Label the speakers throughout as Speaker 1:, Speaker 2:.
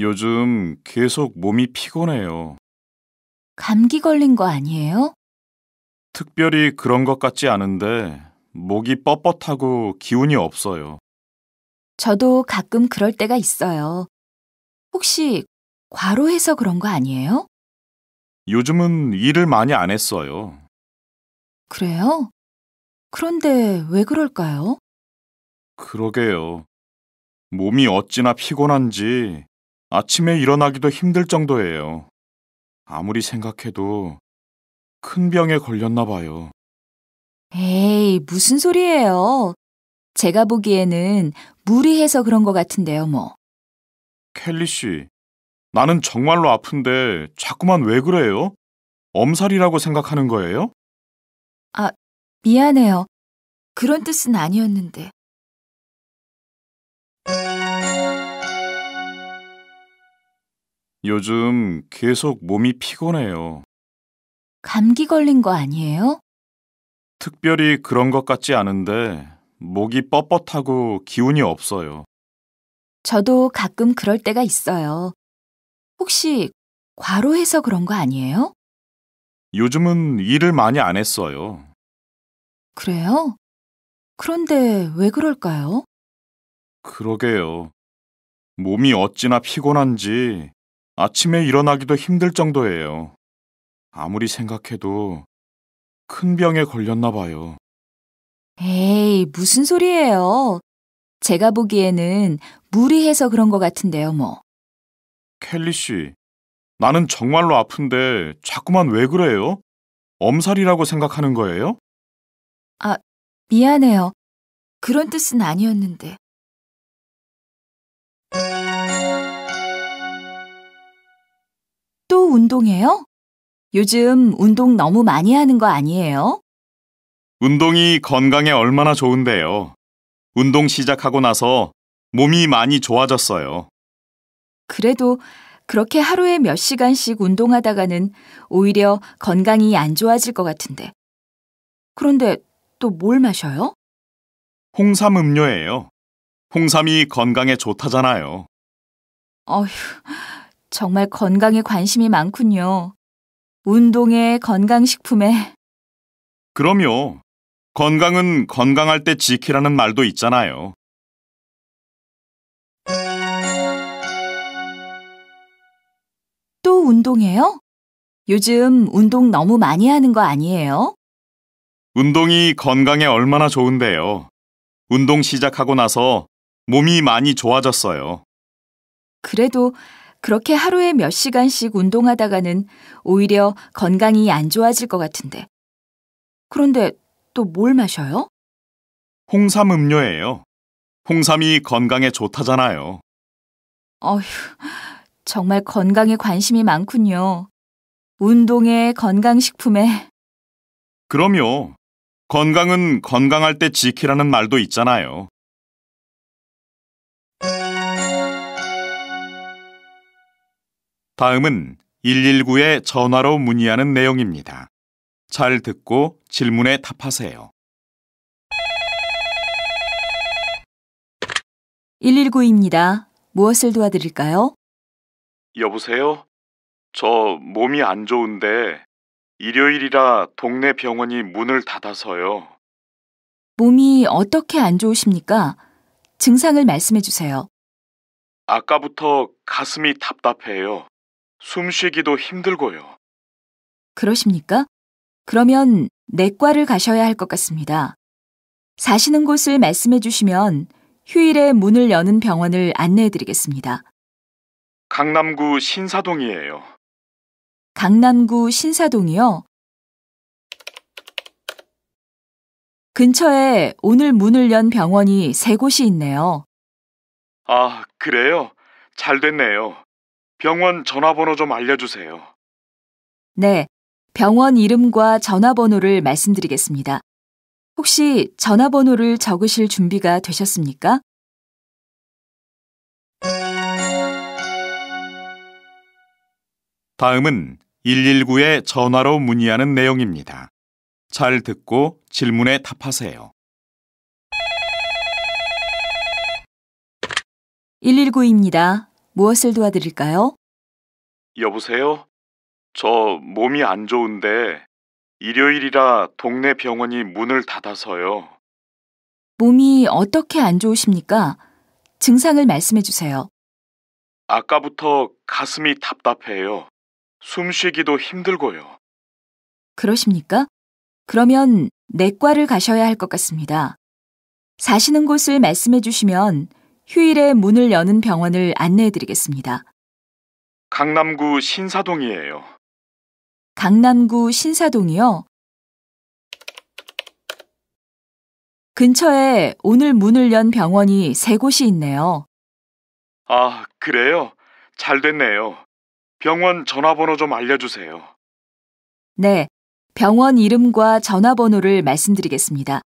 Speaker 1: 요즘 계속 몸이 피곤해요.
Speaker 2: 감기 걸린 거 아니에요?
Speaker 1: 특별히 그런 것 같지 않은데 목이 뻣뻣하고 기운이 없어요.
Speaker 2: 저도 가끔 그럴 때가 있어요. 혹시 과로해서 그런 거 아니에요?
Speaker 1: 요즘은 일을 많이 안 했어요.
Speaker 2: 그래요? 그런데 왜 그럴까요?
Speaker 1: 그러게요. 몸이 어찌나 피곤한지 아침에 일어나기도 힘들 정도예요. 아무리 생각해도 큰 병에 걸렸나 봐요.
Speaker 2: 에이, 무슨 소리예요? 제가 보기에는 무리해서 그런 것 같은데요, 뭐.
Speaker 1: 켈리 씨, 나는 정말로 아픈데 자꾸만 왜 그래요? 엄살이라고 생각하는 거예요?
Speaker 2: 아, 미안해요. 그런 뜻은 아니었는데.
Speaker 1: 요즘 계속 몸이 피곤해요.
Speaker 2: 감기 걸린 거 아니에요?
Speaker 1: 특별히 그런 것 같지 않은데 목이 뻣뻣하고 기운이 없어요.
Speaker 2: 저도 가끔 그럴 때가 있어요. 혹시 과로해서 그런 거 아니에요?
Speaker 1: 요즘은 일을 많이 안 했어요.
Speaker 2: 그래요? 그런데 왜 그럴까요?
Speaker 1: 그러게요. 몸이 어찌나 피곤한지 아침에 일어나기도 힘들 정도예요. 아무리 생각해도 큰 병에 걸렸나 봐요.
Speaker 2: 에이, 무슨 소리예요? 제가 보기에는 무리해서 그런 것 같은데요, 뭐.
Speaker 1: 켈리 씨, 나는 정말로 아픈데 자꾸만 왜 그래요? 엄살이라고 생각하는 거예요?
Speaker 2: 아, 미안해요. 그런 뜻은 아니었는데. 또 운동해요? 요즘 운동 너무 많이 하는 거 아니에요?
Speaker 1: 운동이 건강에 얼마나 좋은데요. 운동 시작하고 나서 몸이 많이 좋아졌어요.
Speaker 2: 그래도 그렇게 하루에 몇 시간씩 운동하다가는 오히려 건강이 안 좋아질 것 같은데. 그런데 또 뭘 마셔요?
Speaker 1: 홍삼 음료예요. 홍삼이 건강에 좋다잖아요.
Speaker 2: 어휴, 정말 건강에 관심이 많군요. 운동에 건강식품에.
Speaker 1: 그럼요. 건강은 건강할 때 지키라는 말도 있잖아요.
Speaker 2: 또 운동해요? 요즘 운동 너무 많이 하는 거 아니에요?
Speaker 1: 운동이 건강에 얼마나 좋은데요. 운동 시작하고 나서 몸이 많이 좋아졌어요.
Speaker 2: 그래도 그렇게 하루에 몇 시간씩 운동하다가는 오히려 건강이 안 좋아질 것 같은데. 그런데 또 뭘 마셔요?
Speaker 1: 홍삼 음료예요. 홍삼이 건강에 좋다잖아요.
Speaker 2: 어휴, 정말 건강에 관심이 많군요. 운동에 건강식품에.
Speaker 1: 그럼요. 건강은 건강할 때 지키라는 말도 있잖아요. 다음은 119에 전화로 문의하는 내용입니다. 잘 듣고 질문에 답하세요.
Speaker 2: 119입니다. 무엇을 도와드릴까요?
Speaker 1: 여보세요? 저 몸이 안 좋은데 일요일이라 동네 병원이 문을 닫아서요.
Speaker 2: 몸이 어떻게 안 좋으십니까? 증상을 말씀해 주세요.
Speaker 1: 아까부터 가슴이 답답해요. 숨쉬기도 힘들고요.
Speaker 2: 그러십니까? 그러면 내과를 가셔야 할 것 같습니다. 사시는 곳을 말씀해 주시면 휴일에 문을 여는 병원을 안내해 드리겠습니다.
Speaker 1: 강남구 신사동이에요.
Speaker 2: 강남구 신사동이요? 근처에 오늘 문을 연 병원이 세 곳이 있네요.
Speaker 1: 아, 그래요? 잘 됐네요. 병원 전화번호 좀 알려주세요.
Speaker 2: 네, 병원 이름과 전화번호를 말씀드리겠습니다. 혹시 전화번호를 적으실 준비가 되셨습니까?
Speaker 1: 다음은 119에 전화로 문의하는 내용입니다. 잘 듣고 질문에 답하세요.
Speaker 2: 119입니다. 무엇을 도와드릴까요?
Speaker 1: 여보세요? 저 몸이 안 좋은데 일요일이라 동네 병원이 문을 닫아서요.
Speaker 2: 몸이 어떻게 안 좋으십니까? 증상을 말씀해 주세요.
Speaker 1: 아까부터 가슴이 답답해요. 숨 쉬기도 힘들고요.
Speaker 2: 그러십니까? 그러면 내과를 가셔야 할 것 같습니다. 사시는 곳을 말씀해 주시면 휴일에 문을 여는 병원을 안내해 드리겠습니다.
Speaker 1: 강남구 신사동이에요.
Speaker 2: 강남구 신사동이요? 근처에 오늘 문을 연 병원이 세 곳이 있네요.
Speaker 1: 아, 그래요? 잘 됐네요. 병원 전화번호 좀 알려주세요.
Speaker 2: 네, 병원 이름과 전화번호를 말씀드리겠습니다.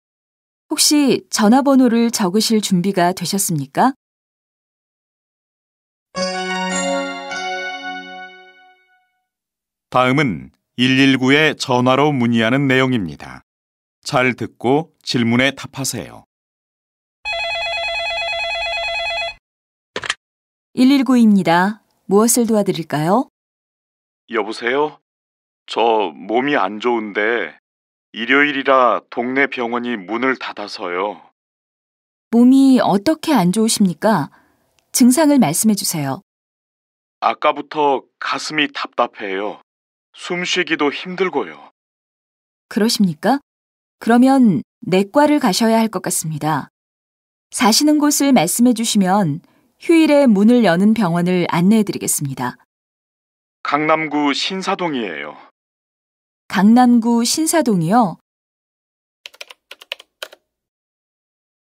Speaker 2: 혹시 전화번호를 적으실 준비가 되셨습니까?
Speaker 1: 다음은 119에 전화로 문의하는 내용입니다. 잘 듣고 질문에 답하세요.
Speaker 2: 119입니다. 무엇을 도와드릴까요?
Speaker 1: 여보세요? 저 몸이 안 좋은데 일요일이라 동네 병원이 문을 닫아서요.
Speaker 2: 몸이 어떻게 안 좋으십니까? 증상을 말씀해 주세요.
Speaker 1: 아까부터 가슴이 답답해요. 숨 쉬기도 힘들고요.
Speaker 2: 그러십니까? 그러면 내과를 가셔야 할 것 같습니다. 사시는 곳을 말씀해 주시면 휴일에 문을 여는 병원을 안내해 드리겠습니다.
Speaker 1: 강남구 신사동이에요.
Speaker 2: 강남구 신사동이요.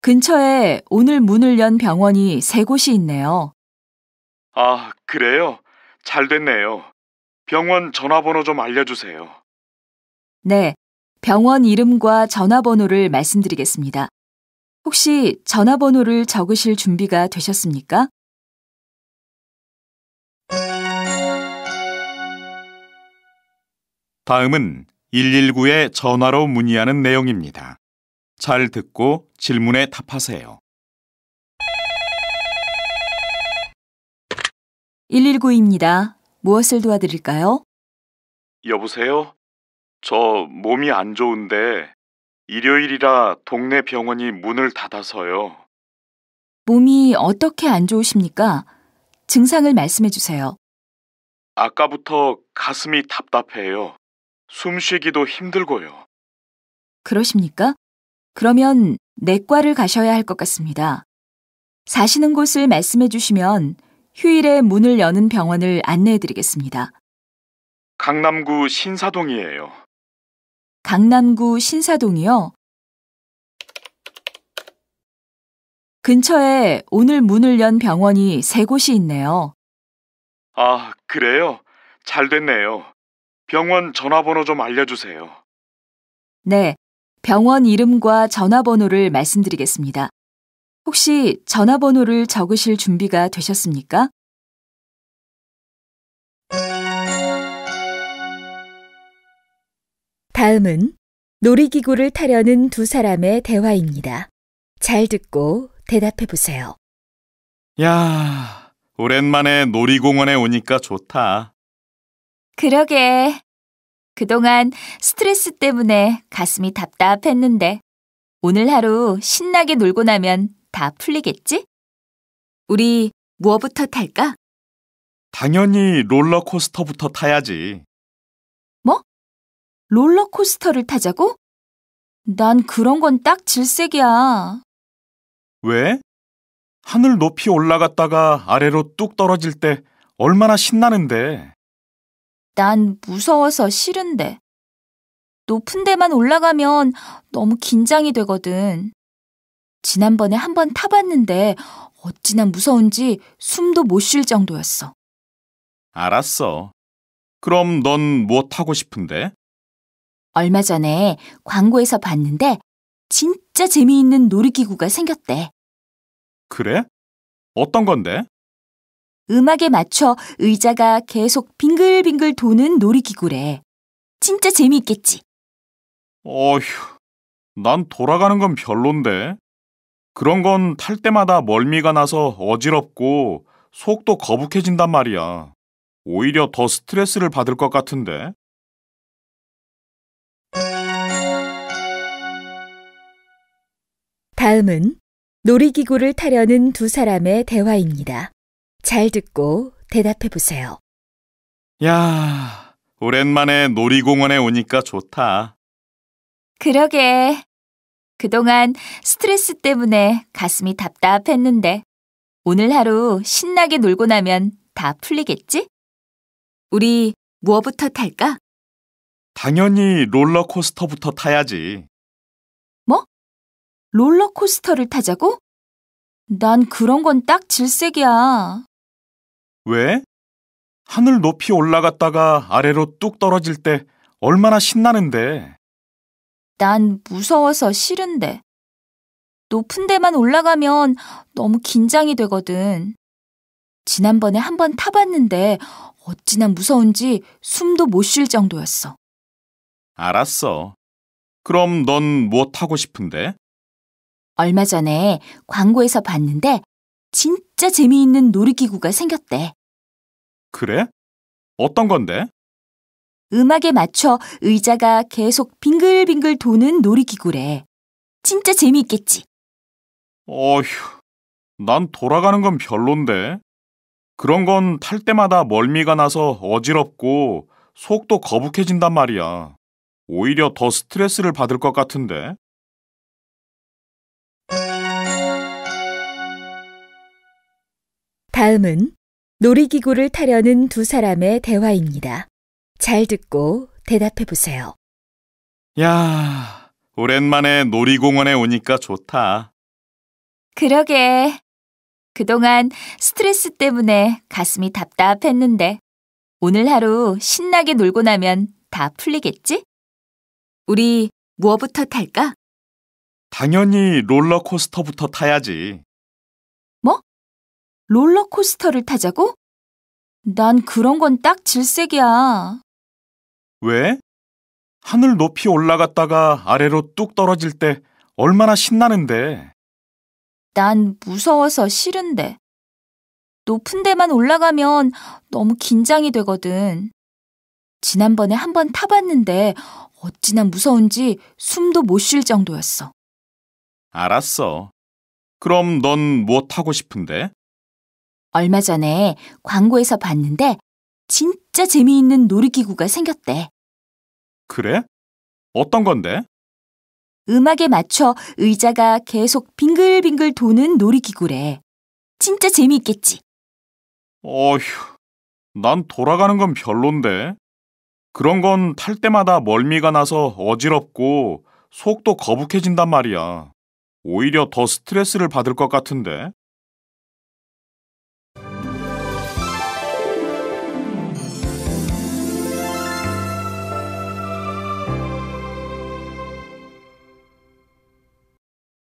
Speaker 2: 근처에 오늘 문을 연 병원이 세 곳이 있네요.
Speaker 1: 아, 그래요? 잘 됐네요. 병원 전화번호 좀 알려주세요.
Speaker 2: 네, 병원 이름과 전화번호를 말씀드리겠습니다. 혹시 전화번호를 적으실 준비가 되셨습니까?
Speaker 1: 다음은 119에 전화로 문의하는 내용입니다. 잘 듣고 질문에 답하세요.
Speaker 2: 119입니다. 무엇을 도와드릴까요?
Speaker 1: 여보세요? 저 몸이 안 좋은데 일요일이라 동네 병원이 문을 닫아서요.
Speaker 2: 몸이 어떻게 안 좋으십니까? 증상을 말씀해 주세요.
Speaker 1: 아까부터 가슴이 답답해요. 숨쉬기도 힘들고요.
Speaker 2: 그러십니까? 그러면 내과를 가셔야 할 것 같습니다. 사시는 곳을 말씀해 주시면 휴일에 문을 여는 병원을 안내해 드리겠습니다.
Speaker 1: 강남구 신사동이에요.
Speaker 2: 강남구 신사동이요? 근처에 오늘 문을 연 병원이 세 곳이 있네요.
Speaker 1: 아, 그래요? 잘 됐네요. 병원 전화번호 좀 알려주세요.
Speaker 2: 네, 병원 이름과 전화번호를 말씀드리겠습니다. 혹시 전화번호를 적으실 준비가 되셨습니까? 다음은 놀이기구를 타려는 두 사람의 대화입니다. 잘 듣고 대답해 보세요. 야,
Speaker 1: 오랜만에 놀이공원에 오니까 좋다.
Speaker 2: 그러게. 그동안 스트레스 때문에 가슴이 답답했는데 오늘 하루 신나게 놀고 나면 다 풀리겠지? 우리 무 뭐부터 탈까?
Speaker 1: 당연히 롤러코스터부터 타야지.
Speaker 2: 뭐? 롤러코스터를 타자고? 난 그런 건 딱 질색이야.
Speaker 1: 왜? 하늘 높이 올라갔다가 아래로 뚝 떨어질 때 얼마나 신나는데.
Speaker 2: 난 무서워서 싫은데. 높은 데만 올라가면 너무 긴장이 되거든. 지난번에 한 번 타봤는데 어찌나 무서운지 숨도 못 쉴 정도였어.
Speaker 1: 알았어. 그럼 넌 뭐 타고 싶은데?
Speaker 2: 얼마 전에 광고에서 봤는데 진짜 재미있는 놀이기구가 생겼대.
Speaker 1: 그래? 어떤 건데?
Speaker 2: 음악에 맞춰 의자가 계속 빙글빙글 도는 놀이기구래. 진짜 재미있겠지?
Speaker 1: 어휴, 난 돌아가는 건 별론데. 그런 건 탈 때마다 멀미가 나서 어지럽고 속도 거북해진단 말이야. 오히려 더 스트레스를 받을 것 같은데.
Speaker 2: 다음은 놀이기구를 타려는 두 사람의 대화입니다. 잘 듣고 대답해 보세요. 야,
Speaker 1: 오랜만에 놀이공원에 오니까 좋다.
Speaker 2: 그러게. 그동안 스트레스 때문에 가슴이 답답했는데 오늘 하루 신나게 놀고 나면 다 풀리겠지? 우리 뭐부터 탈까?
Speaker 1: 당연히 롤러코스터부터 타야지.
Speaker 2: 뭐? 롤러코스터를 타자고? 난 그런 건 딱 질색이야.
Speaker 1: 왜? 하늘 높이 올라갔다가 아래로 뚝 떨어질 때 얼마나 신나는데.
Speaker 2: 난 무서워서 싫은데. 높은 데만 올라가면 너무 긴장이 되거든. 지난번에 한 번 타봤는데 어찌나 무서운지 숨도 못 쉴 정도였어.
Speaker 1: 알았어. 그럼 넌 뭐 타고 싶은데?
Speaker 2: 얼마 전에 광고에서 봤는데 진짜 재미있는 놀이기구가 생겼대.
Speaker 1: 그래? 어떤 건데?
Speaker 2: 음악에 맞춰 의자가 계속 빙글빙글 도는 놀이기구래. 진짜 재미있겠지?
Speaker 1: 어휴, 난 돌아가는 건 별론데. 그런 건 탈 때마다 멀미가 나서 어지럽고 속도 거북해진단 말이야. 오히려 더 스트레스를 받을 것 같은데.
Speaker 2: 다음은 놀이기구를 타려는 두 사람의 대화입니다. 잘 듣고 대답해 보세요.
Speaker 1: 야, 오랜만에 놀이공원에 오니까 좋다.
Speaker 2: 그러게. 그동안 스트레스 때문에 가슴이 답답했는데 오늘 하루 신나게 놀고 나면 다 풀리겠지? 우리 무엇부터 탈까?
Speaker 1: 당연히 롤러코스터부터 타야지.
Speaker 2: 롤러코스터를 타자고? 난 그런 건 딱 질색이야.
Speaker 1: 왜? 하늘 높이 올라갔다가 아래로 뚝 떨어질 때 얼마나
Speaker 2: 신나는데. 난 무서워서 싫은데. 높은 데만 올라가면 너무 긴장이 되거든. 지난번에 한번 타봤는데 어찌나 무서운지 숨도 못 쉴 정도였어.
Speaker 1: 알았어. 그럼 넌 뭐 타고 싶은데?
Speaker 2: 얼마 전에 광고에서 봤는데 진짜 재미있는 놀이기구가 생겼대.
Speaker 1: 그래? 어떤 건데?
Speaker 2: 음악에 맞춰 의자가 계속 빙글빙글 도는 놀이기구래. 진짜 재미있겠지?
Speaker 1: 어휴, 난 돌아가는 건 별론데. 그런 건 탈 때마다 멀미가 나서 어지럽고 속도 거북해진단 말이야. 오히려 더 스트레스를 받을 것 같은데.